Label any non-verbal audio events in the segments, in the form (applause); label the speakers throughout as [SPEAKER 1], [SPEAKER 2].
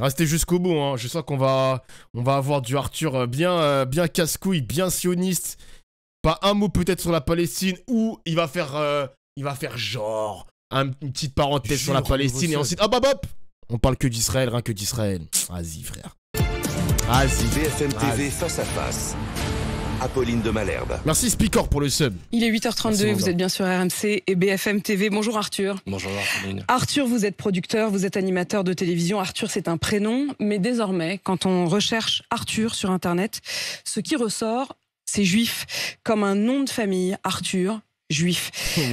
[SPEAKER 1] Restez jusqu'au bout, hein. je sens qu'on va, on va avoir du Arthur euh, bien, euh, bien casse-couille, bien sioniste. Pas un mot peut-être sur la Palestine, ou il va faire, euh, il va faire genre un, une petite parenthèse sur la Palestine et ensuite, ah bah hop, on parle que d'Israël, rien que d'Israël. Vas-y frère. Vas-y. BFM TV face à face. Apolline de Malherbe. Merci Spicor pour le sub.
[SPEAKER 2] Il est 8h32 vous êtes bien sur RMC et BFM TV. Bonjour Arthur.
[SPEAKER 3] Bonjour Arthur.
[SPEAKER 2] Arthur, vous êtes producteur, vous êtes animateur de télévision. Arthur, c'est un prénom, mais désormais, quand on recherche Arthur sur Internet, ce qui ressort, c'est juif, comme un nom de famille, Arthur,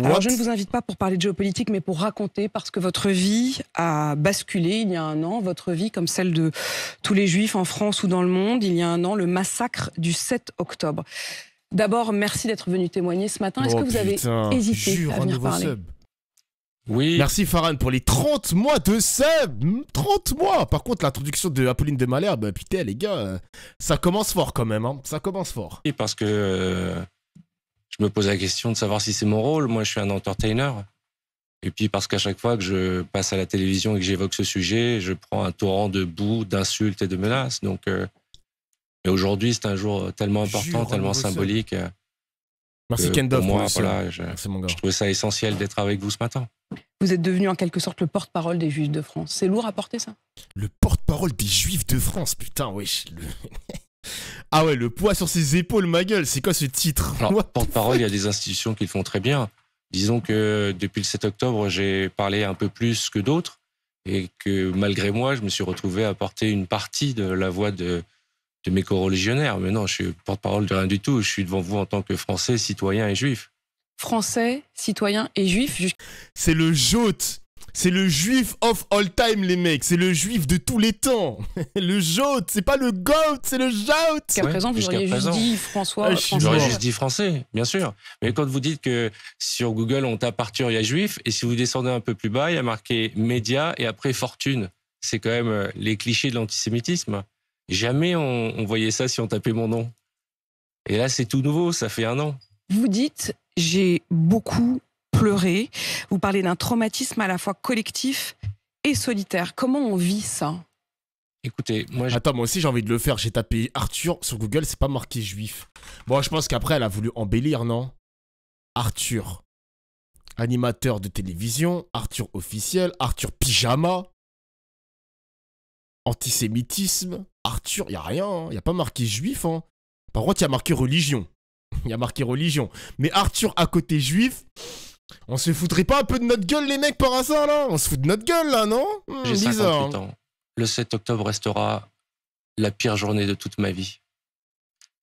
[SPEAKER 2] alors je ne vous invite pas pour parler de géopolitique, mais pour raconter, parce que votre vie a basculé il y a un an, votre vie comme celle de tous les juifs en France ou dans le monde, il y a un an, le massacre du 7 octobre. D'abord, merci d'être venu témoigner ce matin. Est-ce que oh, vous avez hésité à venir parler
[SPEAKER 1] Oui. Merci Farhan pour les 30 mois de sub 30 mois Par contre, l'introduction de Apolline de Malherbe, putain les gars, euh, ça commence fort quand même, hein. ça commence fort.
[SPEAKER 3] Et parce que euh, je me pose la question de savoir si c'est mon rôle. Moi, je suis un entertainer. Et puis parce qu'à chaque fois que je passe à la télévision et que j'évoque ce sujet, je prends un torrent de boue, d'insultes et de menaces. Donc, euh, mais aujourd'hui, c'est un jour tellement important, tellement symbolique. Euh, Merci Kendall. Pour moi, pour je, je trouvais ça essentiel d'être avec vous ce matin.
[SPEAKER 2] Vous êtes devenu en quelque sorte le porte-parole des Juifs de France. C'est lourd
[SPEAKER 1] à porter ça Le porte-parole des Juifs de France, putain, wesh. Oui, (laughs) Ah ouais, le poids sur ses épaules, ma gueule, c'est quoi ce titre
[SPEAKER 3] Porte-parole, il y a des institutions qui le font très bien. Disons que depuis le 7 octobre, j'ai parlé un peu plus que d'autres et que malgré moi, je me suis retrouvé à porter une partie de la voix de, de mes coreligionnaires. Mais non, je suis porte-parole de rien du tout. Je suis devant vous en tant que Français, citoyen et juif.
[SPEAKER 2] Français,
[SPEAKER 1] citoyen et juif. C'est
[SPEAKER 3] le jote c'est le juif
[SPEAKER 1] of all time, les mecs. C'est le juif de tous les temps. (laughs) le jaute, c'est pas le goat, c'est le jaute. Jusqu'à présent, vous auriez juste dit ah, François. J'aurais juste
[SPEAKER 3] dit français, bien sûr. Mais quand vous dites que sur Google, on tape Arthur, il y a juif, et si vous descendez un peu plus bas, il y a marqué média et après fortune. C'est quand même euh, les clichés de l'antisémitisme. Jamais on, on voyait ça si on tapait mon nom. Et là, c'est tout nouveau, ça fait un an.
[SPEAKER 2] Vous dites, j'ai beaucoup pleurer. Vous parlez d'un traumatisme à la fois collectif et solitaire. Comment on vit ça
[SPEAKER 1] Écoutez, moi Attends, moi aussi j'ai envie de le faire. J'ai tapé Arthur sur Google, c'est pas marqué juif. Bon, je pense qu'après elle a voulu embellir, non Arthur. Animateur de télévision, Arthur officiel, Arthur pyjama. Antisémitisme, Arthur, y a rien, hein. y a pas marqué juif. Hein. Par contre, y a marqué religion. (laughs) y a marqué religion. Mais Arthur à côté juif, on se foutrait pas un peu de notre gueule, les mecs, par hasard, là On se fout de notre gueule, là, non hmm, J'ai 58
[SPEAKER 3] hein. ans. Le 7 octobre restera la pire journée de toute ma vie.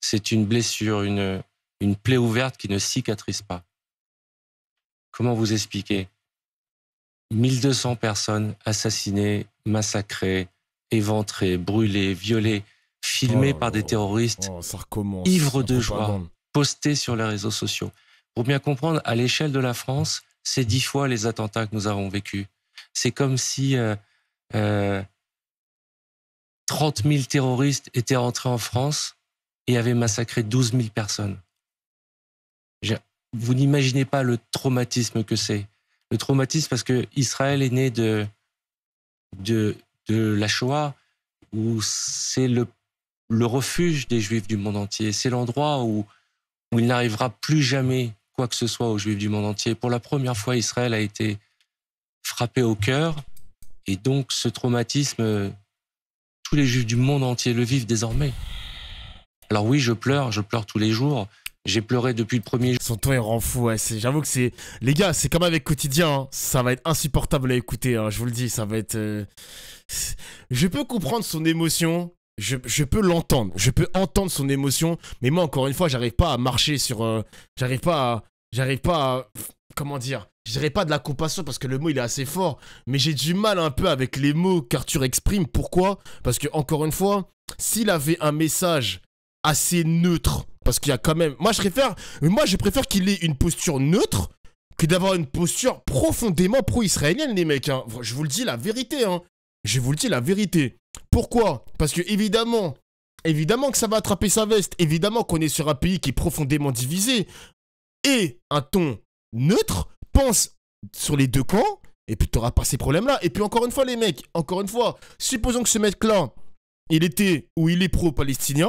[SPEAKER 3] C'est une blessure, une, plaie ouverte qui ne cicatrise pas. Comment vous expliquer 1200 personnes assassinées, massacrées, éventrées, brûlées, violées, filmées oh par des terroristes, oh, ivres de joie, postées sur les réseaux sociaux. Pour bien comprendre, à l'échelle de la France, c'est dix fois les attentats que nous avons vécus. C'est comme si 30 euh, 000 euh, terroristes étaient rentrés en France et avaient massacré 12 000 personnes. Vous n'imaginez pas le traumatisme que c'est. Le traumatisme parce que Israël est né de, de, de la Shoah, où c'est le, le refuge des Juifs du monde entier. C'est l'endroit où, où il n'arrivera plus jamais quoi que ce soit aux Juifs du monde entier. Pour la première fois, Israël a été frappé au cœur. Et donc, ce traumatisme, tous les Juifs du monde entier le vivent désormais. Alors oui, je pleure, je pleure tous les jours. J'ai pleuré depuis le premier jour. Son ton est rend fou, J'avoue que c'est.
[SPEAKER 1] Les gars, c'est comme avec quotidien, hein. ça va être insupportable à écouter, hein, je vous le dis, ça va être. Euh, je peux comprendre son émotion, je, peux l'entendre, je peux entendre son émotion, mais moi encore une fois, j'arrive pas à marcher sur, euh, j'arrive pas, j'arrive pas, comment dire, j'irai pas de la compassion parce que le mot il est assez fort, mais j'ai du mal un peu avec les mots qu'Arthur exprime. Pourquoi Parce que encore une fois, s'il avait un message assez neutre, parce qu'il y a quand même, moi je préfère, moi je préfère qu'il ait une posture neutre que d'avoir une posture profondément pro-israélienne, les mecs. Hein. Je vous le dis la vérité. Hein. Je vous le dis la vérité. Pourquoi Parce que évidemment, évidemment que ça va attraper sa veste, évidemment qu'on est sur un pays qui est profondément divisé, et un ton neutre pense sur les deux camps, et puis t'auras pas ces problèmes-là. Et puis encore une fois, les mecs, encore une fois, supposons que ce mec-là, il était ou il est pro-palestinien,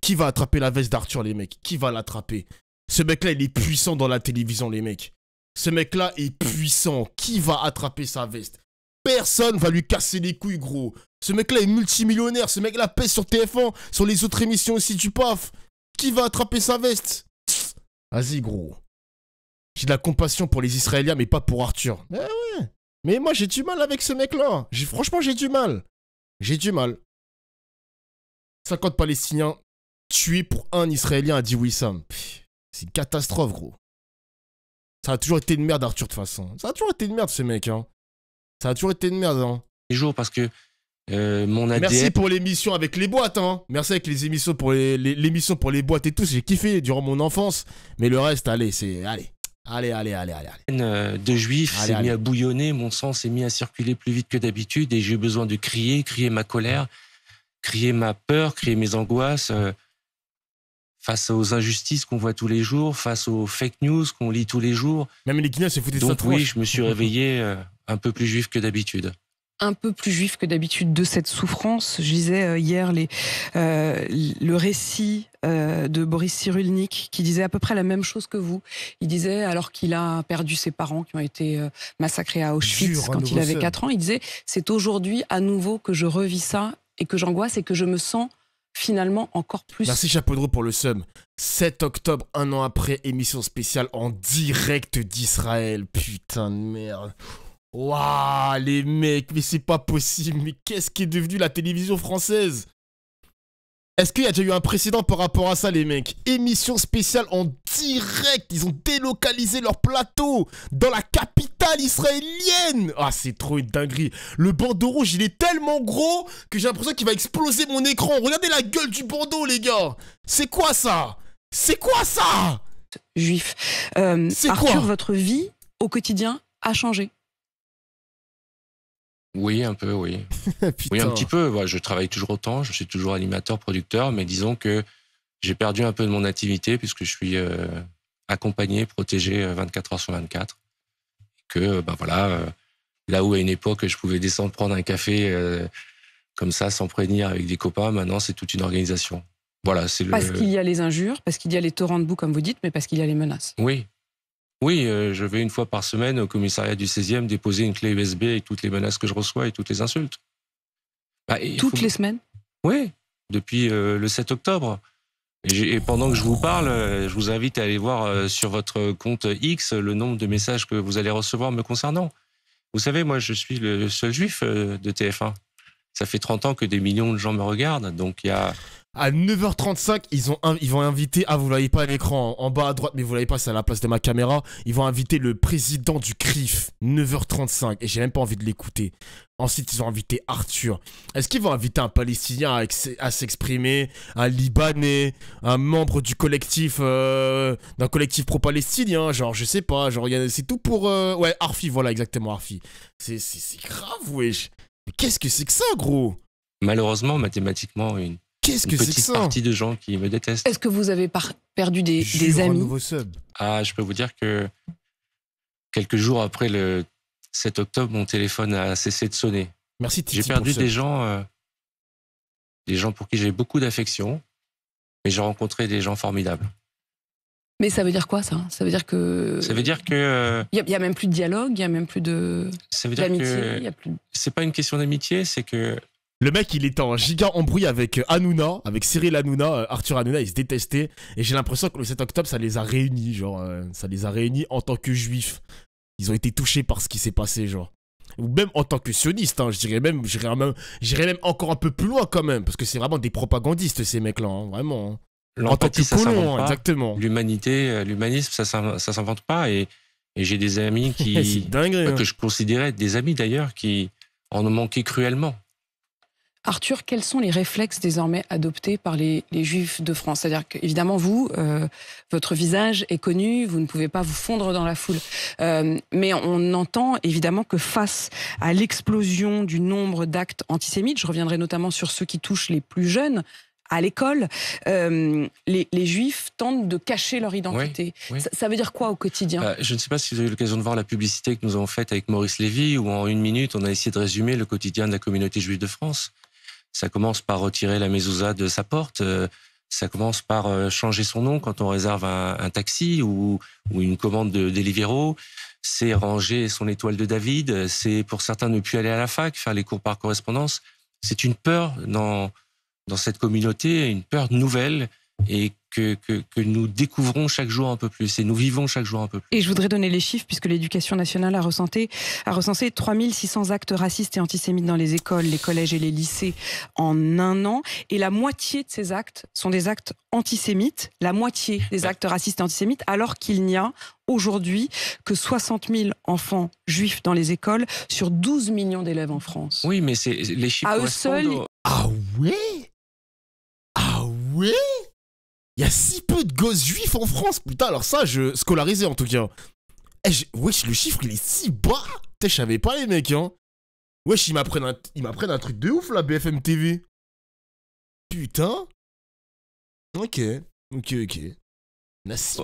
[SPEAKER 1] qui va attraper la veste d'Arthur, les mecs Qui va l'attraper Ce mec-là, il est puissant dans la télévision, les mecs. Ce mec-là est puissant. Qui va attraper sa veste personne va lui casser les couilles, gros. Ce mec-là est multimillionnaire, ce mec-là pèse sur TF1, sur les autres émissions aussi du PAF. Qui va attraper sa veste Vas-y, gros. J'ai de la compassion pour les Israéliens, mais pas pour Arthur. Mais ouais. Mais moi, j'ai du mal avec ce mec-là. Franchement, j'ai du mal. J'ai du mal. 50 Palestiniens tués pour un Israélien, a dit Wissam. C'est une catastrophe, gros. Ça a toujours été une merde, Arthur, de toute façon. Ça a toujours été une merde, ce mec. Hein. Ça a toujours été une merde. Hein. Les jours parce que euh, mon ADN... Merci pour l'émission avec les boîtes. Hein. Merci avec les émissions pour les, l'émission pour les boîtes et tout. J'ai kiffé durant mon enfance. Mais le reste, allez, c'est allez.
[SPEAKER 3] Allez, allez, allez, allez. Euh, de juif c'est mis à bouillonner, mon sang s'est mis à circuler plus vite que d'habitude et j'ai eu besoin de crier, crier ma colère, crier ma peur, crier mes angoisses euh, face aux injustices qu'on voit tous les jours, face aux fake news qu'on lit tous les jours. Même les Guinéens se foutaient de ça. Donc oui, je me suis (laughs) réveillé un peu plus juif que d'habitude
[SPEAKER 2] un peu plus juif que d'habitude de cette souffrance. Je disais euh, hier les, euh, le récit euh, de Boris Cyrulnik qui disait à peu près la même chose que vous. Il disait, alors qu'il a perdu ses parents qui ont été massacrés à Auschwitz quand il avait 4 ans, il disait, c'est aujourd'hui à nouveau que je revis ça et que j'angoisse et que je me sens finalement encore
[SPEAKER 1] plus. Merci Chapeau de pour le sum. 7 octobre, un an après, émission spéciale en direct d'Israël. Putain de merde. Waouh, les mecs, mais c'est pas possible. Mais qu'est-ce qui est devenu la télévision française Est-ce qu'il y a déjà eu un précédent par rapport à ça, les mecs Émission spéciale en direct. Ils ont délocalisé leur plateau dans la capitale israélienne. Ah, c'est trop une dinguerie. Le bandeau rouge, il est tellement gros que j'ai l'impression qu'il va exploser mon écran. Regardez la gueule du bandeau, les gars. C'est quoi ça C'est quoi ça Juif. Euh, c'est quoi
[SPEAKER 2] votre vie au quotidien a changé
[SPEAKER 3] oui, un peu, oui. (laughs) oui, un petit peu. voilà je travaille toujours autant, je suis toujours animateur, producteur, mais disons que j'ai perdu un peu de mon activité puisque je suis euh, accompagné, protégé 24 euh, heures sur 24. Que, ben voilà, là où à une époque je pouvais descendre prendre un café comme ça sans prévenir avec des copains, maintenant c'est toute une organisation. Voilà, c'est Parce qu'il y
[SPEAKER 2] a les injures, parce qu'il y a les torrents de boue, comme vous dites, mais parce qu'il y a les menaces.
[SPEAKER 3] Oui, oui, euh, je vais une fois par semaine au commissariat du 16e déposer une clé USB et toutes les menaces que je reçois et toutes les insultes. Bah, toutes les semaines Oui, depuis euh, le 7 octobre. Et, pendant que je vous parle, euh, je vous invite à aller voir sur votre compte X le nombre de messages que vous allez recevoir me concernant. Vous savez, moi, je suis le seul juif de TF1. Ça fait 30 ans que des millions de gens me regardent, donc il y a à 9h35,
[SPEAKER 1] ils, ont ils vont inviter. Ah, vous l'avez pas l'écran en, bas à droite, mais vous ne l'avez pas, c'est à la place de ma caméra. Ils vont inviter le président du CRIF, 9h35, et j'ai même pas envie de l'écouter. Ensuite, ils ont invité Arthur. Est-ce qu'ils vont inviter un Palestinien à, s'exprimer, un Libanais, un membre du collectif, euh, d'un collectif pro-palestinien Genre, je sais pas, genre, c'est tout pour. Euh, ouais, Arfi, voilà, exactement, Arfi. C'est grave, wesh.
[SPEAKER 3] Mais qu'est-ce que c'est que ça, gros Malheureusement, mathématiquement, une Qu'est-ce que c'est ça Une partie de gens qui me détestent.
[SPEAKER 2] Est-ce que vous avez perdu des, amis
[SPEAKER 3] Ah, je peux vous dire que quelques jours après le 7 octobre, mon téléphone a cessé de sonner. Merci J'ai perdu des gens, euh, des gens pour qui j'ai beaucoup d'affection, mais j'ai rencontré des gens formidables.
[SPEAKER 2] Mais ça veut dire quoi ça Ça veut dire que ça
[SPEAKER 3] veut dire que euh,
[SPEAKER 2] il n'y a, même plus de dialogue, il y a même plus de ça veut dire que
[SPEAKER 3] c'est pas une
[SPEAKER 1] question d'amitié, c'est que le mec, il était en giga embrouille avec euh, Hanouna, avec Cyril Hanouna, euh, Arthur Hanouna, ils se détestaient. Et j'ai l'impression que le 7 octobre, ça les a réunis, genre, euh, ça les a réunis en tant que juifs. Ils ont été touchés par ce qui s'est passé, genre. Ou même en tant que sionistes. Hein, je dirais même, j'irais même, même encore un peu plus loin quand même, parce que c'est vraiment des propagandistes ces mecs-là, hein, vraiment. Hein. En tant que exactement.
[SPEAKER 3] L'humanité, l'humanisme, ça, ça, s'invente pas. Et, j'ai des amis qui, (laughs) dingue, que je considérais des amis d'ailleurs, qui en ont manqué cruellement
[SPEAKER 2] Arthur, quels sont les réflexes désormais adoptés par les, juifs de France C'est-à-dire qu'évidemment, vous, euh, votre visage est connu, vous ne pouvez pas vous fondre dans la foule. Euh, mais on entend évidemment que face à l'explosion du nombre d'actes antisémites, je reviendrai notamment sur ceux qui touchent les plus jeunes, à l'école, euh, les, juifs tentent de cacher leur identité. Ça, veut dire quoi au quotidien
[SPEAKER 3] Je ne sais pas si vous avez eu l'occasion de voir la publicité que nous avons faite avec Maurice Lévy, où en une minute, on a essayé de résumer le quotidien de la communauté juive de France. Ça commence par retirer la mezouza de sa porte. Euh, ça commence par euh, changer son nom quand on réserve un, taxi ou, une commande de Deliveroo. C'est ranger son étoile de David. C'est pour certains ne plus aller à la fac, faire les cours par correspondance. C'est une peur dans, dans cette communauté, une peur nouvelle et que, que, nous découvrons chaque jour un peu plus et nous vivons chaque jour un peu plus.
[SPEAKER 2] Et je voudrais donner les chiffres puisque l'éducation nationale a, a recensé 3600 actes racistes et antisémites dans les écoles, les collèges et les lycées en un an. Et la moitié de ces actes sont des actes antisémites, la moitié des actes racistes et antisémites, alors qu'il n'y a aujourd'hui que 60 000 enfants juifs dans les écoles sur 12 millions d'élèves en France.
[SPEAKER 3] Oui, mais c'est les chiffres. À eux Ah oui Ah
[SPEAKER 1] oui il y a si peu de gosses juifs en France, putain, alors ça, je scolarisé en tout cas. Eh, wesh, le chiffre, il est si bas Putain, je savais pas, les mecs, hein. Wesh, ils m'apprennent un... un truc de ouf, la BFM TV. Putain.
[SPEAKER 3] Ok, ok, ok.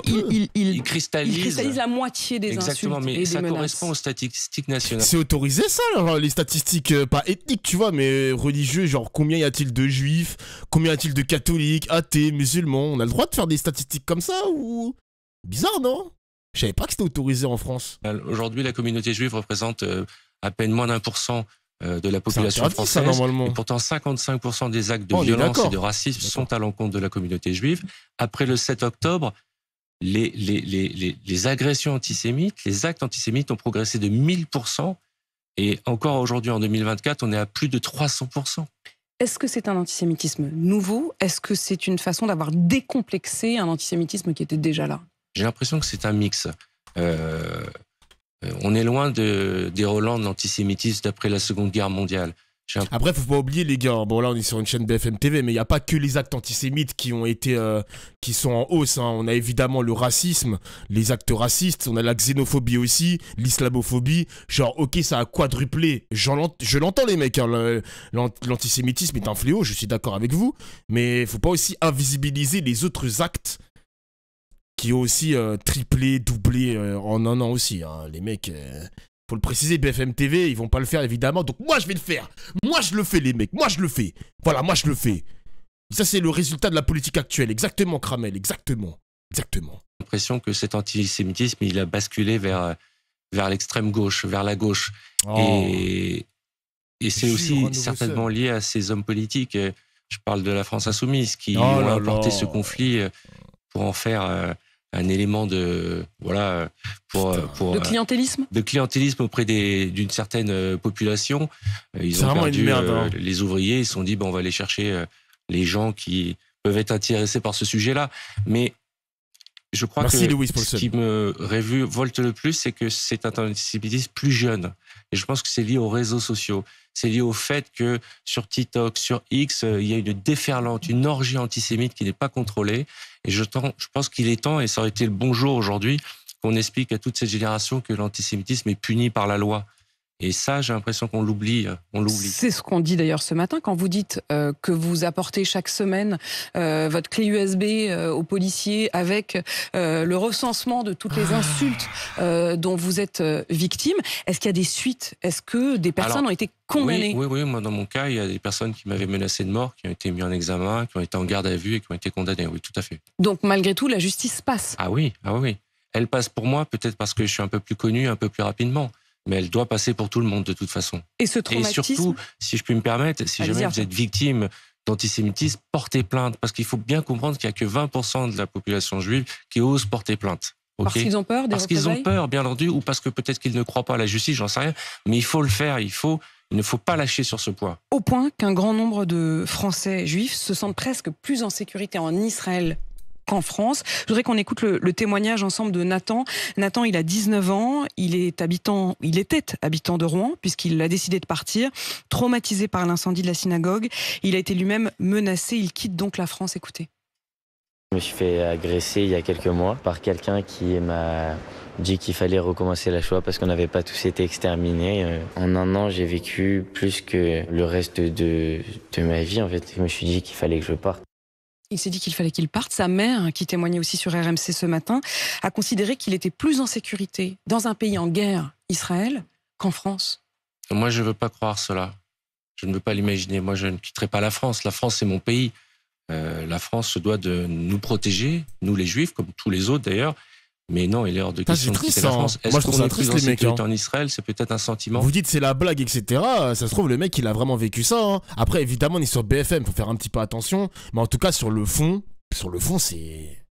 [SPEAKER 3] Il, il, cristallise.
[SPEAKER 2] la moitié des Exactement, insultes mais et ça correspond
[SPEAKER 3] aux statistiques nationales. C'est
[SPEAKER 1] autorisé ça, les statistiques, euh, pas ethniques, tu vois, mais religieux, genre combien y a-t-il de juifs, combien y a-t-il de catholiques, athées, musulmans On a le droit de faire des statistiques comme ça ou. Bizarre, non Je savais pas que c'était autorisé en France.
[SPEAKER 3] Bah, aujourd'hui, la communauté juive représente euh, à peine moins d'un pour cent euh, de la population française. Et pourtant, 55% des actes de oh, violence et de racisme sont à l'encontre de la communauté juive. Après le 7 octobre, les, agressions antisémites, les actes antisémites ont progressé de 1000%. Et encore aujourd'hui, en 2024, on est à plus de 300%.
[SPEAKER 2] Est-ce que c'est un antisémitisme nouveau Est-ce que c'est une façon d'avoir décomplexé un antisémitisme qui était déjà là
[SPEAKER 3] J'ai l'impression que c'est un mix. Euh, euh, on est loin de, des de l'antisémitisme d'après la Seconde Guerre mondiale. Après,
[SPEAKER 1] faut pas oublier, les gars. Hein. Bon, là, on est sur une chaîne BFM TV, mais il n'y a pas que les actes antisémites qui ont été, euh, qui sont en hausse. Hein. On a évidemment le racisme, les actes racistes, on a la xénophobie aussi, l'islamophobie. Genre, ok, ça a quadruplé. Je l'entends, les mecs. Hein. L'antisémitisme est un fléau, je suis d'accord avec vous. Mais faut pas aussi invisibiliser les autres actes qui ont aussi euh, triplé, doublé euh, en un an aussi. Les mecs, faut le préciser, BFM TV, ils vont pas le faire évidemment. Donc moi je vais le faire. Moi je le fais les mecs, moi je le fais. Voilà, moi je le fais. Ça c'est le résultat de la politique actuelle, exactement Kramel, exactement.
[SPEAKER 3] Exactement. J'ai l'impression que cet antisémitisme, il a basculé vers, vers l'extrême gauche, vers la gauche. Oh. Et, et c'est aussi certainement lié à ces hommes politiques. Je parle de la France insoumise qui oh ont ce conflit euh, pour en faire euh, un élément de voilà pour pour de euh,
[SPEAKER 2] clientélisme de
[SPEAKER 3] clientélisme auprès d'une certaine euh, population euh, ils ont perdu hein. les ouvriers ils se sont dit on va aller chercher les gens qui peuvent être intéressés par ce sujet là mais je crois que Louis ce qui me révolte le plus, c'est que c'est un antisémitisme plus jeune. Et je pense que c'est lié aux réseaux sociaux. C'est lié au fait que sur TikTok, sur X, euh, il y a une déferlante, une orgie antisémite qui n'est pas contrôlée. Et je, je pense qu'il est temps, et ça aurait été le bon jour aujourd'hui, qu'on explique à toute cette génération que l'antisémitisme est puni par la loi. Et ça, j'ai l'impression qu'on l'oublie. On l'oublie. C'est
[SPEAKER 2] ce qu'on dit d'ailleurs ce matin quand vous dites euh, que vous apportez chaque semaine euh, votre clé USB euh, aux policiers avec le recensement de toutes les ah. insultes dont vous êtes victime. Est-ce qu'il y a des suites Est-ce que des personnes ont été condamnées
[SPEAKER 3] oui, oui, Moi, dans mon cas, il y a des personnes qui m'avaient menacé de mort, qui ont été mis en examen, qui ont été en garde à vue et qui ont été condamnées. Oui, tout à fait.
[SPEAKER 2] Donc, malgré tout, la justice passe.
[SPEAKER 3] Ah oui, ah oui. Elle passe pour moi, peut-être parce que je suis un peu plus connu, un peu plus rapidement mais elle doit passer pour tout le monde de toute façon.
[SPEAKER 2] Et ce traumatisme. Et surtout,
[SPEAKER 3] si je puis me permettre, si jamais vous êtes victime d'antisémitisme, portez plainte, parce qu'il faut bien comprendre qu'il n'y a que 20% de la population juive qui ose porter plainte. Parce qu'ils ont peur des Parce qu'ils ont peur, bien entendu, ou parce que peut-être qu'ils ne croient pas à la justice, j'en sais rien. Mais il faut le faire, il faut, il ne faut pas lâcher sur ce point.
[SPEAKER 2] Au point qu'un grand nombre de Français juifs se sentent presque plus en sécurité en Israël qu'en France. Je voudrais qu'on écoute le, témoignage ensemble de Nathan. Nathan, il a 19 ans, il est habitant, il était habitant de Rouen puisqu'il a décidé de partir, traumatisé par l'incendie de la synagogue. Il a été lui-même menacé. Il quitte donc la France. Écoutez.
[SPEAKER 3] Je me suis fait agresser il y a quelques mois par quelqu'un qui m'a dit qu'il fallait recommencer la Shoah parce qu'on n'avait pas tous été exterminés. Euh, en un an, j'ai vécu plus que le reste de, de ma vie. En fait, je me suis dit qu'il fallait que je parte.
[SPEAKER 2] Il s'est dit qu'il fallait qu'il parte. Sa mère, qui témoignait aussi sur RMC ce matin, a considéré qu'il était plus en sécurité dans un pays en guerre, Israël, qu'en France.
[SPEAKER 3] Moi, je ne veux pas croire cela. Je ne veux pas l'imaginer. Moi, je ne quitterai pas la France. La France, est mon pays. Euh, la France se doit de nous protéger, nous les Juifs, comme tous les autres d'ailleurs, mais non, il est hors de question quitter la France. Hein. Est-ce qu'on est plus en hein. sécurité en Israël C'est peut-être un sentiment. Vous
[SPEAKER 1] dites c'est la blague, etc. Ça se trouve, le mec, il a vraiment vécu ça. Hein. Après, évidemment, on est sur BFM, faut faire un petit peu attention. Mais en tout cas, sur le fond, sur le fond, c'est...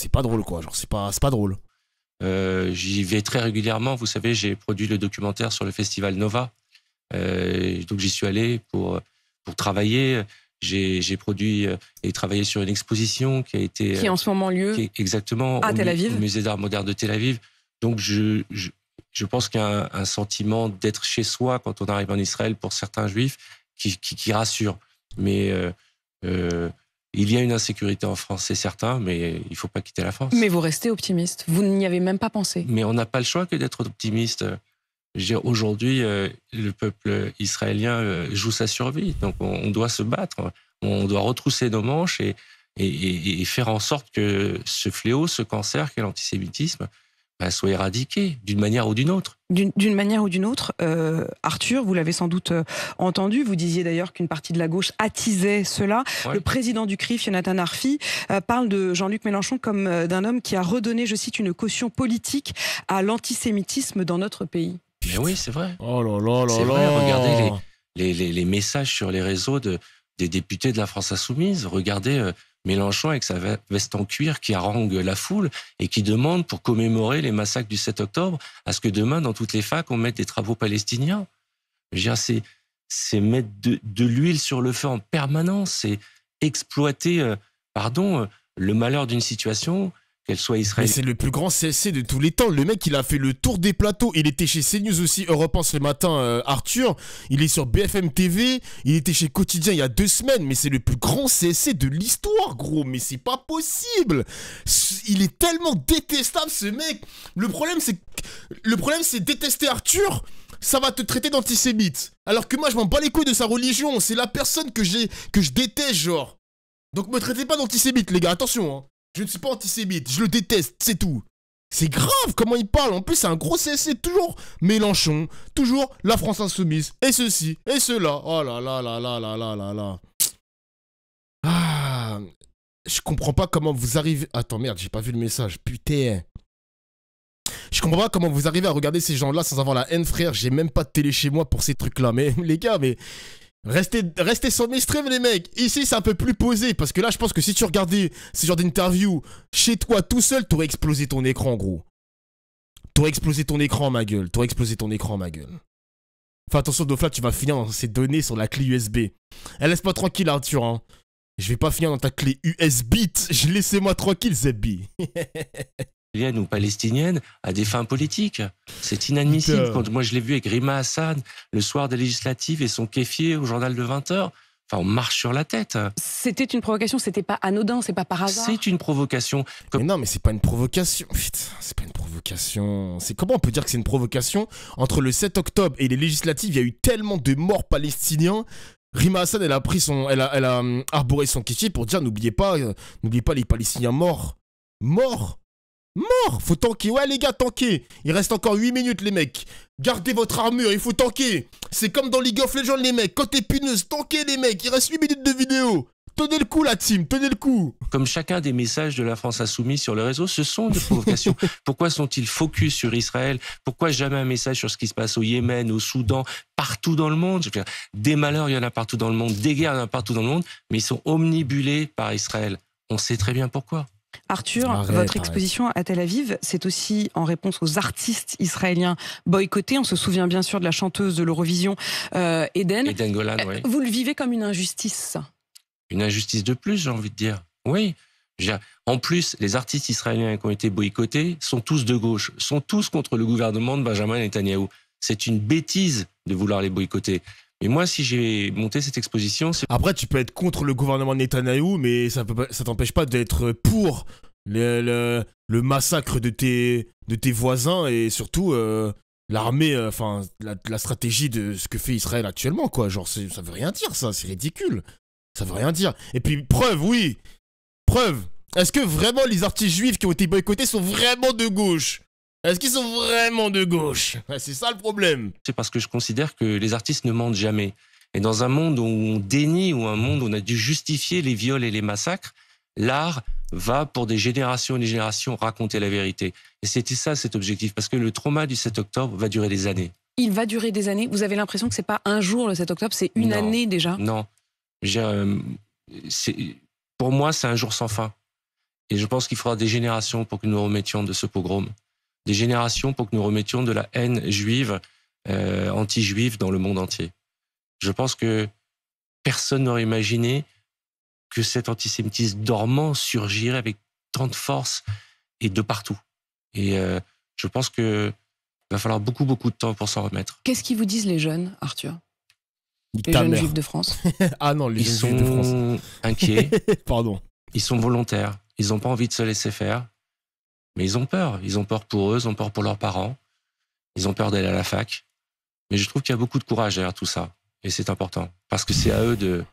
[SPEAKER 1] C'est pas drôle, quoi. Genre, c'est pas, pas drôle.
[SPEAKER 3] Euh, j'y vais très régulièrement. Vous savez, j'ai produit le documentaire sur le festival Nova. Euh, donc j'y suis allé pour, pour travailler. J'ai produit euh, et travaillé sur une exposition qui a été... Qui est en ce moment lieu Exactement. À au Tel Aviv. Au musée d'art moderne de Tel Aviv. Donc, je, je, pense qu'il y a un, sentiment d'être chez soi quand on arrive en Israël pour certains juifs qui, qui, rassure. Mais euh, euh, il y a une insécurité en France, c'est certain, mais il ne faut pas quitter la France.
[SPEAKER 2] Mais vous restez optimiste. Vous n'y avez même pas pensé.
[SPEAKER 3] Mais on n'a pas le choix que d'être optimiste aujourd'hui, euh, le peuple israélien euh, joue sa survie. Donc, on, doit se battre, on doit retrousser nos manches et, et, faire en sorte que ce fléau, ce cancer qu'est l'antisémitisme, bah, soit éradiqué d'une manière ou d'une autre.
[SPEAKER 2] D'une manière ou d'une autre, euh, Arthur, vous l'avez sans doute entendu, vous disiez d'ailleurs qu'une partie de la gauche attisait cela. Le président du CRIF, Jonathan Arfi, parle de Jean-Luc Mélenchon comme d'un homme qui a redonné, je cite, une caution politique à l'antisémitisme dans notre pays.
[SPEAKER 3] Mais oui, c'est vrai. Oh là Regardez les, les, messages sur les réseaux de, des députés de la France Insoumise. Regardez euh, Mélenchon avec sa veste en cuir qui harangue la foule et qui demande pour commémorer les massacres du 7 octobre à ce que demain, dans toutes les facs, on mette des travaux palestiniens. C'est, c'est mettre de, l'huile sur le feu en permanence, c'est exploiter, euh, pardon, euh, le malheur d'une situation qu'elle soit israélienne. C'est le plus
[SPEAKER 1] grand CSC de tous les temps. Le mec, il a fait le tour des plateaux. Il était chez CNews aussi, Europe 1 ce matin, euh, Arthur. Il est sur BFM TV. Il était chez Quotidien il y a deux semaines. Mais c'est le plus grand CSC de l'histoire, gros. Mais c'est pas possible. Il est tellement détestable, ce mec. Le problème, c'est le problème, c'est détester Arthur. Ça va te traiter d'antisémite. Alors que moi, je m'en bats les couilles de sa religion. C'est la personne que j'ai, que je déteste, genre. Donc me traitez pas d'antisémite, les gars. Attention, hein. Je ne suis pas antisémite, je le déteste, c'est tout. C'est grave comment il parle. En plus, c'est un gros CSC. Toujours Mélenchon. Toujours la France insoumise. Et ceci. Et cela. Oh là là là là là là là là. Ah. Je comprends pas comment vous arrivez. Attends, merde, j'ai pas vu le message. Putain. Je comprends pas comment vous arrivez à regarder ces gens-là sans avoir la haine, frère. J'ai même pas de télé chez moi pour ces trucs-là. Mais (laughs) les gars, mais Restez, restez sur mes streams, les mecs. Ici, c'est un peu plus posé. Parce que là, je pense que si tu regardais ce genre d'interview chez toi tout seul, t'aurais explosé ton écran, gros. T'aurais explosé ton écran, ma gueule. T'aurais explosé ton écran, ma gueule. Fais attention, Dofla, tu vas finir dans ces données sur la clé USB. Elle eh, laisse pas tranquille, Arthur. Hein. Je vais pas finir dans ta clé USB. Laissez-moi tranquille, Zebby.
[SPEAKER 3] (laughs) ou palestinienne à des fins politiques. C'est inadmissible. Quand moi, je l'ai vu avec Rima Hassan le soir des législatives et son kéfier au journal de 20 h Enfin, on marche sur la tête.
[SPEAKER 2] C'était une provocation, c'était pas anodin, c'est pas par hasard.
[SPEAKER 3] C'est une provocation. Comme... Mais non, mais c'est pas une provocation. c'est pas une provocation.
[SPEAKER 1] C'est comment on peut dire que c'est une provocation Entre le 7 octobre et les législatives, il y a eu tellement de morts palestiniens Rima Hassan, elle a pris son, elle a, hum, arboré son kéfier pour dire n'oubliez pas, euh, n'oubliez pas les Palestiniens morts, morts. Mort Faut tanker, ouais les gars, tanker Il reste encore 8 minutes les mecs Gardez votre armure, il faut tanker C'est comme dans League of Legends les mecs, quand t'es puneuse, tanker les mecs, il reste 8 minutes de vidéo Tenez le coup, la team, tenez le coup.
[SPEAKER 3] Comme chacun des messages de la France insoumise sur le réseau, ce sont des provocations. (laughs) Pourquoi sont-ils focus sur Israël Pourquoi jamais un message sur ce qui se passe au Yémen, au Soudan, partout dans le monde Des malheurs, il y en a partout dans le monde, des guerres, il y en a partout dans le monde, mais ils sont omnibulés par Israël. On sait très bien pourquoi.
[SPEAKER 2] Arthur, votre exposition à Tel Aviv, c'est aussi en réponse aux artistes israéliens boycottés. On se souvient bien sûr de la chanteuse de l'Eurovision, euh, Eden.
[SPEAKER 3] Eden Golan, oui. Vous
[SPEAKER 2] le vivez comme une injustice,
[SPEAKER 3] Une injustice de plus, j'ai envie de dire. Oui. En plus, les artistes israéliens qui ont été boycottés sont tous de gauche, sont tous contre le gouvernement de Benjamin Netanyahou. C'est une bêtise de vouloir les boycotter. Et moi, si j'ai monté cette exposition, c'est... Après, tu peux être contre le gouvernement de Netanyahou, mais ça
[SPEAKER 1] ça t'empêche pas d'être pour le, massacre de tes, de tes voisins et surtout euh, l'armée, euh, enfin, la, la, stratégie de ce que fait Israël actuellement, quoi. Genre, ça veut rien dire, ça, c'est ridicule. Ça veut rien dire. Et puis, preuve, oui Preuve Est-ce que vraiment les artistes juifs qui ont été boycottés sont vraiment de gauche est-ce qu'ils sont vraiment de gauche
[SPEAKER 3] ah, C'est ça le problème. C'est parce que je considère que les artistes ne mentent jamais. Et dans un monde où on dénie, ou un monde où on a dû justifier les viols et les massacres, l'art va pour des générations et des générations raconter la vérité. Et c'était ça cet objectif, parce que le trauma du 7 octobre va durer des années.
[SPEAKER 2] Il va durer des années. Vous avez l'impression que c'est pas un jour le 7 octobre, c'est une année déjà.
[SPEAKER 3] Non, euh, pour moi c'est un jour sans fin. Et je pense qu'il faudra des générations pour que nous remettions de ce pogrom des générations pour que nous remettions de la haine juive, euh, anti-juive dans le monde entier. Je pense que personne n'aurait imaginé que cet antisémitisme dormant surgirait avec tant de force et de partout. Et euh, je pense qu'il va falloir beaucoup, beaucoup de temps pour s'en remettre.
[SPEAKER 2] Qu'est-ce qu'ils vous disent les jeunes, Arthur les (laughs) ah jeunes juifs de France
[SPEAKER 3] Ah non, les juifs de France. inquiets. (laughs) Pardon. Ils sont volontaires. Ils n'ont pas envie de se laisser faire. Mais ils ont peur. Ils ont peur pour eux, ils ont peur pour leurs parents, ils ont peur d'aller à la fac. Mais je trouve qu'il y a beaucoup de courage derrière tout ça. Et c'est important. Parce que c'est à eux de,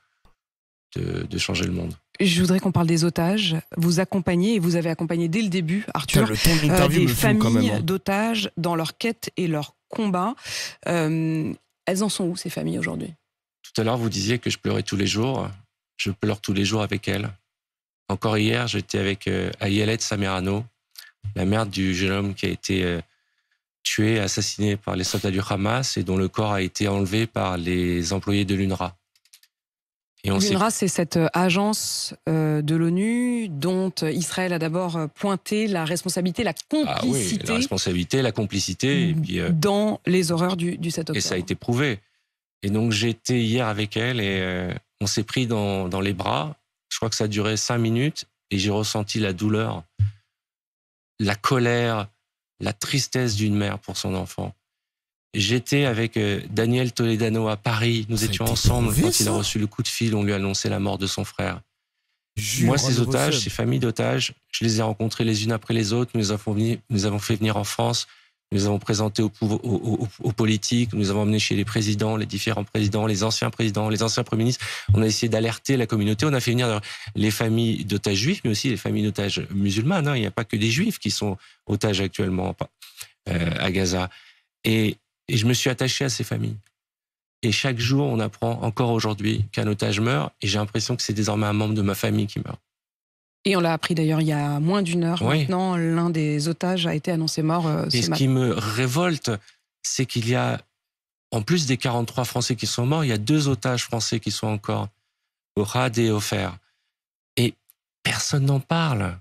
[SPEAKER 3] de, changer le monde.
[SPEAKER 2] Je voudrais qu'on parle des otages. Vous accompagnez et vous avez accompagné dès le début, Arthur, euh, des familles hein. d'otages dans leur quête et leur combat. Euh, elles en sont où ces familles aujourd'hui
[SPEAKER 3] Tout à l'heure, vous disiez que je pleurais tous les jours. Je pleure tous les jours avec elles. Encore hier, j'étais avec euh, Ayelet Samerano, la mère du jeune homme qui a été euh, tué, assassiné par les soldats du Hamas et dont le corps a été enlevé par les employés de l'UNRWA. L'UNRWA, c'est
[SPEAKER 2] cette euh, agence euh, de l'ONU dont Israël a d'abord pointé la responsabilité, ah la complicité.
[SPEAKER 3] responsabilité, la complicité. Mm, dans les horreurs du, du 7 octobre. Et ça a été prouvé. Et donc j'étais hier avec elle et on s'est pris dans, dans, les bras. Je crois que ça a duré cinq minutes et j'ai ressenti la douleur la colère, la tristesse d'une mère pour son enfant. J'étais avec euh, Daniel Toledano à Paris. Nous étions ensemble quand il a reçu le coup de fil. On lui a annoncé la mort de son frère. Moi, ces otages, ces familles d'otages, je les ai rencontrés les unes après les autres. Nous les nous avons fait venir en France. Nous avons présenté aux, politiques, nous avons amené chez les présidents, les différents présidents, les anciens présidents, les anciens premiers ministres. On a essayé d'alerter la communauté. On a fait venir les familles d'otages juifs, mais aussi les familles d'otages musulmanes. Hein. Il n'y a pas que des juifs qui sont otages actuellement hein, euh, à Gaza. et je me suis attaché à ces familles. Et chaque jour, on apprend encore aujourd'hui qu'un otage meurt. Et j'ai l'impression que c'est désormais un membre de ma famille qui meurt.
[SPEAKER 2] Et on l'a appris d'ailleurs il y a moins d'une heure maintenant, l'un des otages a été annoncé mort. Euh, et ce, qui me
[SPEAKER 3] révolte, c'est qu'il y a, en plus des 43 Français qui sont morts, il y a deux otages français qui sont encore, au rad et au fer. Et personne n'en parle.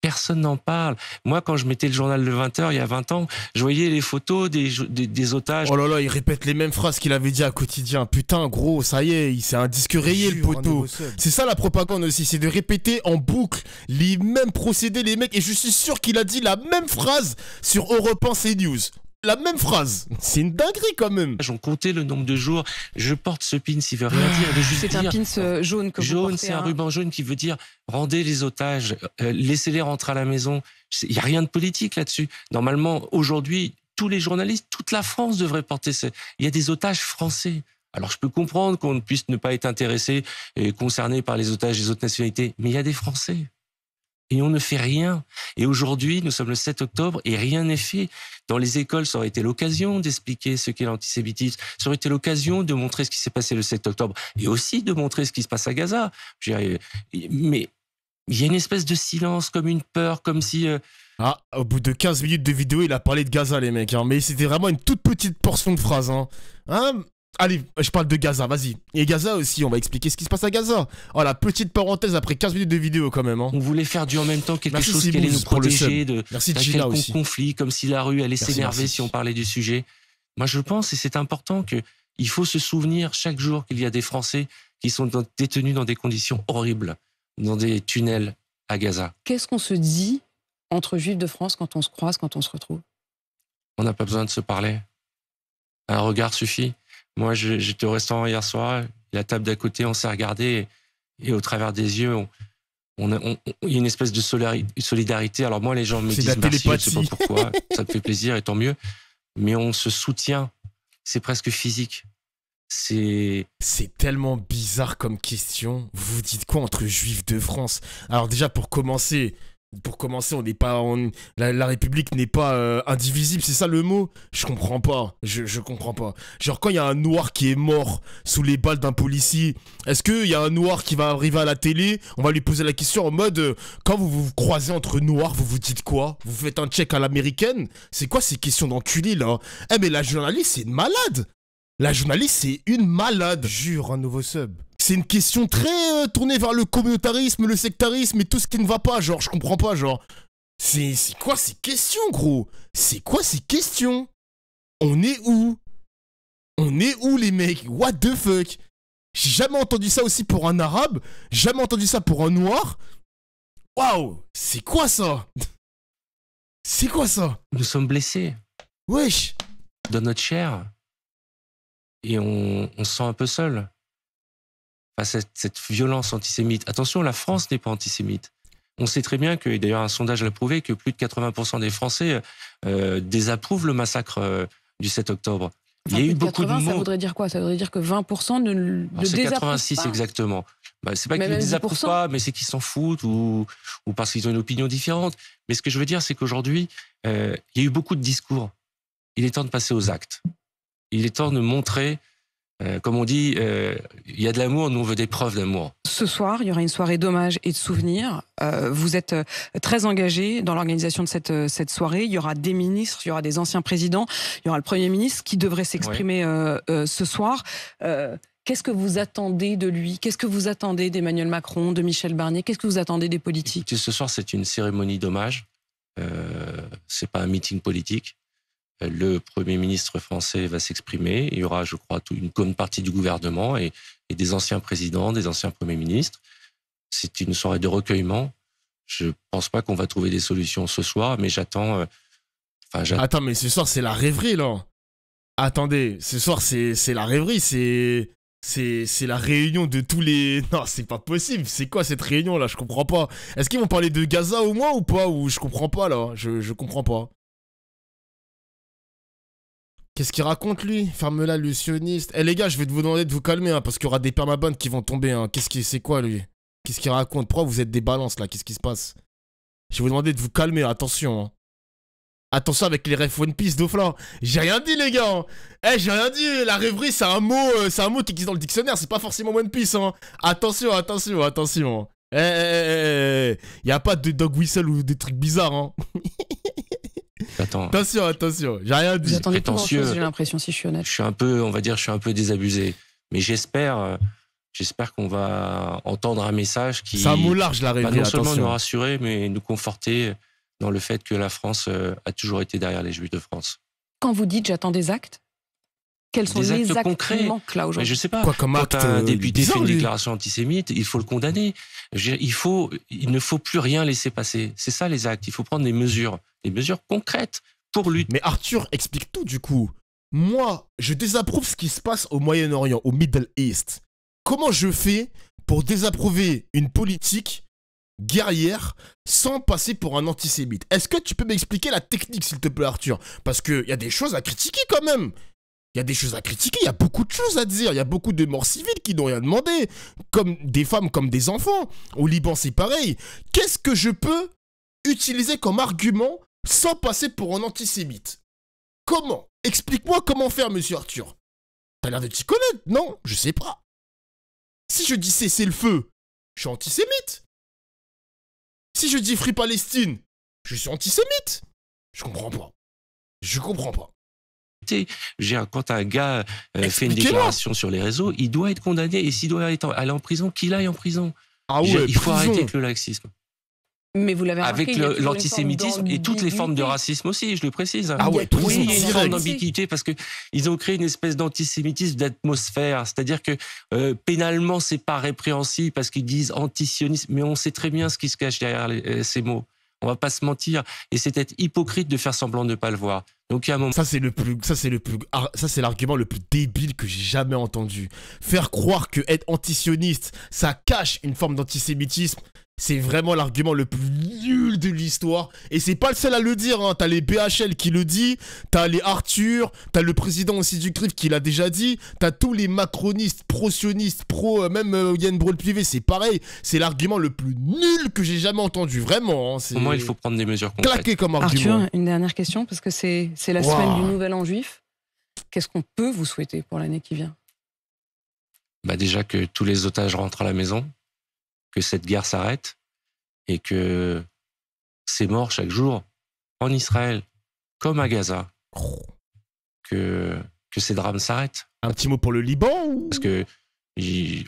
[SPEAKER 3] Personne n'en parle. Moi, quand je mettais le journal de 20h il y a 20 ans, je voyais les photos des, otages. Oh là là, il répète les mêmes phrases qu'il avait dit à quotidien.
[SPEAKER 1] Putain, gros, ça y est, c'est un disque rayé, le hein, poteau. C'est ça la propagande aussi, c'est de répéter en boucle les mêmes procédés, les mecs. Et je suis sûr qu'il a dit la même phrase sur Europe
[SPEAKER 3] 1 CNews la même phrase. C'est une dinguerie quand même. J'en comptais le nombre de jours. Je porte ce pin, il veut rien dire. C'est un pin
[SPEAKER 2] euh, jaune que jaune, c'est un hein. ruban
[SPEAKER 3] jaune qui veut dire rendez les otages, euh, laissez-les rentrer à la maison. Il n'y a rien de politique là-dessus. Normalement, aujourd'hui, tous les journalistes, toute la France devrait porter ce. Il y a des otages français. Alors je peux comprendre qu'on ne puisse ne pas être intéressé et concerné par les otages des autres nationalités, mais il y a des Français et on ne fait rien. Et aujourd'hui, nous sommes le 7 octobre et rien n'est fait. Dans les écoles, ça aurait été l'occasion d'expliquer ce qu'est l'antisémitisme. Ça aurait été l'occasion de montrer ce qui s'est passé le 7 octobre et aussi de montrer ce qui se passe à Gaza. Mais il y a une espèce de silence, comme une peur, comme si... Euh, ah, au bout de 15 minutes de vidéo, il a
[SPEAKER 1] parlé de Gaza, les mecs. Hein. Mais c'était vraiment une toute petite portion de phrase. Hein, hein Allez, je parle de Gaza, vas-y. Et Gaza aussi, on va expliquer ce qui se passe à Gaza. Voilà, oh, la petite parenthèse après 15 minutes de vidéo quand même. Hein. On voulait faire
[SPEAKER 3] du en même temps quelque chose qui allait nous protéger de, quelconque conflit, comme si la rue allait s'énerver si on parlait du sujet. Moi, je pense, et c'est important, que il faut se souvenir chaque jour qu'il y a des Français qui sont détenus dans des conditions horribles, dans des tunnels à Gaza.
[SPEAKER 2] Qu'est-ce qu'on se dit entre juifs de France quand on se croise, quand on se retrouve
[SPEAKER 3] On n'a pas besoin de se parler. Un regard suffit. Moi, j'étais au restaurant hier soir, la table d'à côté, on s'est regardé et, au travers des yeux, on, il y a une espèce de solidarité. Alors moi, les gens me disent merci, je ne sais pas pourquoi, (laughs) ça me fait plaisir et tant mieux. Mais on se soutient. C'est presque physique. C'est c'est tellement bizarre comme question. Vous dites quoi entre juifs de France
[SPEAKER 1] Alors déjà pour commencer, pour commencer, on n'est pas, la, République n'est pas euh, indivisible, c'est ça le mot Je comprends pas, je, comprends pas. Genre quand il y a un noir qui est mort sous les balles d'un policier, est-ce qu'il y a un noir qui va arriver à la télé On va lui poser la question en mode, euh, quand vous vous croisez entre noirs, vous vous dites quoi Vous faites un check à l'américaine C'est quoi ces questions d'enculé là Eh mais la journaliste c'est une malade La journaliste c'est une malade Jure un nouveau sub c'est une question très euh, tournée vers le communautarisme, le sectarisme et tout ce qui ne va pas, genre, je comprends pas, genre. C'est quoi ces questions, gros C'est quoi ces questions On est où On est où, les mecs What the fuck J'ai jamais entendu ça aussi pour un arabe, j'ai jamais entendu ça pour un noir.
[SPEAKER 3] Waouh C'est quoi ça C'est quoi ça Nous sommes blessés. Wesh Dans notre chair. Et on, on se sent un peu seul à cette, violence antisémite. Attention, la France n'est pas antisémite. On sait très bien que, et d'ailleurs un sondage l'a prouvé, que plus de 80% des Français euh, désapprouvent le massacre euh, du 7 octobre. il y a eu beaucoup 80, de Ça voudrait
[SPEAKER 2] dire quoi Ça voudrait dire que 20% ne le ah, C'est 86
[SPEAKER 3] exactement. Bah, c'est pas qu'ils ne désapprouvent pas, mais c'est qu'ils s'en foutent ou, parce qu'ils ont une opinion différente. Mais ce que je veux dire, c'est qu'aujourd'hui, euh, il y a eu beaucoup de discours. Il est temps de passer aux actes. Il est temps de montrer euh, comme on dit, euh, il y a de l'amour, nous on veut des preuves d'amour.
[SPEAKER 2] Ce soir, il y aura une soirée d'hommage et de souvenirs. Euh, vous êtes très engagé dans l'organisation de cette, soirée. Il y aura des ministres, il y aura des anciens présidents, il y aura le Premier ministre qui devrait s'exprimer ce soir. Qu'est-ce que vous attendez de lui Qu'est-ce que vous attendez d'Emmanuel Macron, de Michel Barnier Qu'est-ce que vous attendez
[SPEAKER 3] des politiques Ce soir, c'est une cérémonie d'hommage. n'est pas un meeting politique le Premier ministre français va s'exprimer. Il y aura, je crois, une bonne partie du gouvernement et, des anciens présidents, des anciens premiers ministres. C'est une soirée de recueillement. Je ne pense pas qu'on va trouver des solutions ce soir, mais euh, j'attends. Attends,
[SPEAKER 1] mais ce soir, c'est la rêverie, là. Attendez, ce soir, c'est la rêverie, c'est. C'est la réunion de tous les. (laughs) Non, c'est pas possible. C'est quoi cette réunion là Je comprends pas. Est-ce qu'ils vont parler de Gaza au moins ou pas Ou je comprends pas là. Je, je comprends pas. Qu'est-ce qu'il raconte lui Ferme-la, sioniste. Eh les gars, je vais vous demander de vous calmer, hein, parce qu'il y aura des bonnes qui vont tomber. Hein. Qu'est-ce qui, c'est quoi lui Qu'est-ce qu'il raconte Pourquoi vous êtes des balances là Qu'est-ce qui se passe Je vais vous demander de vous calmer, attention. Attention avec les refs One Piece, Doflan. J'ai rien dit les gars. Eh, j'ai rien dit. La rêverie, c'est un mot, c'est un mot qui existe dans le dictionnaire. C'est pas forcément One Piece. Hein. Attention, attention, attention. Eh, eh, eh, eh, y a pas de dog whistle ou des trucs bizarres. Hein. Attention,
[SPEAKER 3] attention, j'ai rien dit. j'ai l'impression, si je suis honnête. Je suis un peu, on va dire, je suis un peu désabusé. Mais j'espère, euh, j'espère qu'on va entendre un message qui. Ça large, la non seulement nous rassurer, mais nous conforter dans le fait que la France euh, a toujours été derrière les Juifs de France.
[SPEAKER 2] Quand vous dites j'attends des actes, quels sont les actes, concrets là Je sais pas. Quand
[SPEAKER 3] un euh, député fait une déclaration antisémite, il faut le condamner. Il faut, il ne faut plus rien laisser passer. C'est ça les actes. Il faut prendre des mesures, des mesures concrètes pour lutter. Mais Arthur explique tout du coup. Moi, je désapprouve ce qui se passe au Moyen-Orient, au
[SPEAKER 1] Middle East. Comment je fais pour désapprouver une politique guerrière sans passer pour un antisémite. Est-ce que tu peux m'expliquer la technique, s'il te plaît, Arthur Parce qu'il y a des choses à critiquer quand même. Il y a des choses à critiquer, il y a beaucoup de choses à dire, il y a beaucoup de morts civiles qui n'ont rien demandé, comme des femmes, comme des enfants. Au Liban, c'est pareil. Qu'est-ce que je peux utiliser comme argument sans passer pour un antisémite Comment Explique-moi comment faire, monsieur Arthur. T'as l'air de t'y connaître, non Je sais pas. Si je dis cessez le feu, je suis antisémite. Si je dis Free Palestine, je suis antisémite. Je comprends pas.
[SPEAKER 3] Je comprends pas quand un gars euh, fait une déclaration sur les réseaux, il doit être condamné et s'il doit aller en prison, qu'il aille en prison. Ah il faut arrêter avec le laxisme. Mais vous l'avez Avec l'antisémitisme et toutes les formes de racisme aussi, je le précise. Hein. Ah oui, il y a une forme d'ambiguïté parce qu'ils ils ont créé une espèce d'antisémitisme d'atmosphère, c'est-à-dire que pénalement, euh, pénalement c'est pas répréhensible parce qu'ils disent antisionisme, mais on sait très bien ce qui se cache derrière euh, ces mots. On va pas se mentir. Et c'est être hypocrite de faire semblant de ne pas le voir.
[SPEAKER 1] Donc moment. Ça c'est le ça c'est le ça c'est l'argument le plus débile que j'ai jamais entendu. Faire croire que être antisioniste, ça cache une forme d'antisémitisme. C'est vraiment l'argument le plus nul de l'histoire. Et c'est pas le seul à le dire. Hein. T'as les BHL qui le dit. T'as les Arthur. T'as le président aussi du CRIF qui l'a déjà dit. T'as tous les macronistes, pro-sionistes, pro, euh, même euh, Yann Brault privé, C'est pareil. C'est l'argument le plus nul que j'ai jamais entendu. Vraiment. Hein. c'est Au moins, il faut
[SPEAKER 3] prendre des mesures concrètes. comme
[SPEAKER 1] argument. Arthur,
[SPEAKER 2] une dernière question parce que c'est la semaine du Nouvel An juif. Qu'est-ce qu'on peut vous souhaiter pour l'année qui vient
[SPEAKER 3] bah déjà que tous les otages rentrent à la maison, que cette guerre s'arrête et que c'est mort chaque jour en Israël comme à Gaza. Que, que ces drames s'arrêtent. Un petit mot pour le Liban Parce que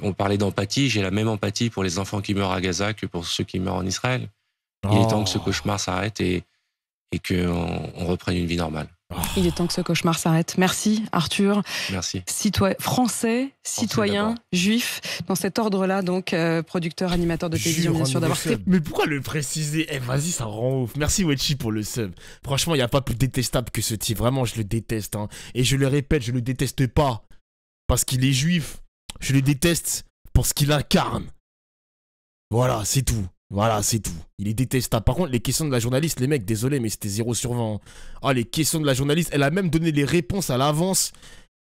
[SPEAKER 3] on parlait d'empathie, j'ai la même empathie pour les enfants qui meurent à Gaza que pour ceux qui meurent en Israël. Il est temps que ce oh. cauchemar s'arrête et, et qu'on on reprenne une vie normale. Oh.
[SPEAKER 2] Il est temps que ce cauchemar s'arrête. Merci Arthur. Merci. Français, citoyen, juif, dans cet ordre-là, donc euh, producteur, animateur de télévision, bien d'avoir Mais
[SPEAKER 1] pourquoi le préciser Eh, vas-y, ça rend ouf. Merci Wetchi, pour le sub. Franchement, il n'y a pas plus détestable que ce type. Vraiment, je le déteste. Hein. Et je le répète, je le déteste pas parce qu'il est juif. Je le déteste pour ce qu'il incarne. Voilà, c'est tout. Voilà, c'est tout. Il est détestable. Par contre, les questions de la journaliste, les mecs, désolé, mais c'était 0 sur 20. Ah, les questions de la journaliste, elle a même donné les réponses à l'avance.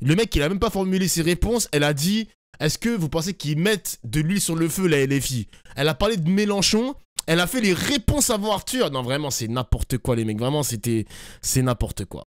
[SPEAKER 1] Le mec, il a même pas formulé ses réponses. Elle a dit Est-ce que vous pensez qu'ils mettent de l'huile sur le feu, la LFI Elle a parlé de Mélenchon. Elle a fait les réponses avant Arthur. Non, vraiment, c'est n'importe quoi, les mecs. Vraiment, c'était. C'est n'importe quoi.